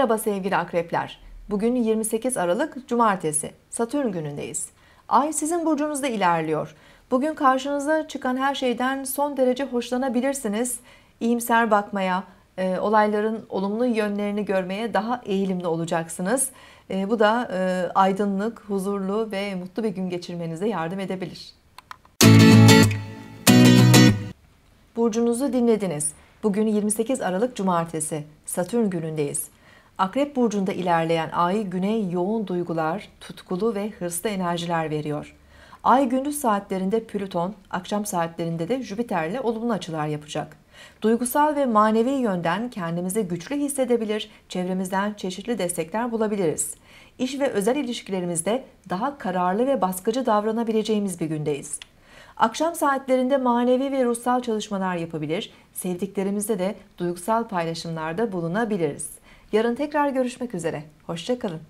Merhaba sevgili akrepler. Bugün 28 Aralık Cumartesi. Satürn günündeyiz. Ay sizin burcunuzda ilerliyor. Bugün karşınıza çıkan her şeyden son derece hoşlanabilirsiniz. İyimser bakmaya, e, olayların olumlu yönlerini görmeye daha eğilimli olacaksınız. E, bu da e, aydınlık, huzurlu ve mutlu bir gün geçirmenize yardım edebilir. Burcunuzu dinlediniz. Bugün 28 Aralık Cumartesi, Satürn günündeyiz. Akrep burcunda ilerleyen ay güney yoğun duygular, tutkulu ve hırslı enerjiler veriyor. Ay gündüz saatlerinde Plüton, akşam saatlerinde de Jüpiter ile olumlu açılar yapacak. Duygusal ve manevi yönden kendimizi güçlü hissedebilir, çevremizden çeşitli destekler bulabiliriz. İş ve özel ilişkilerimizde daha kararlı ve baskıcı davranabileceğimiz bir gündeyiz. Akşam saatlerinde manevi ve ruhsal çalışmalar yapabilir, sevdiklerimizde de duygusal paylaşımlarda bulunabiliriz. Yarın tekrar görüşmek üzere. Hoşçakalın.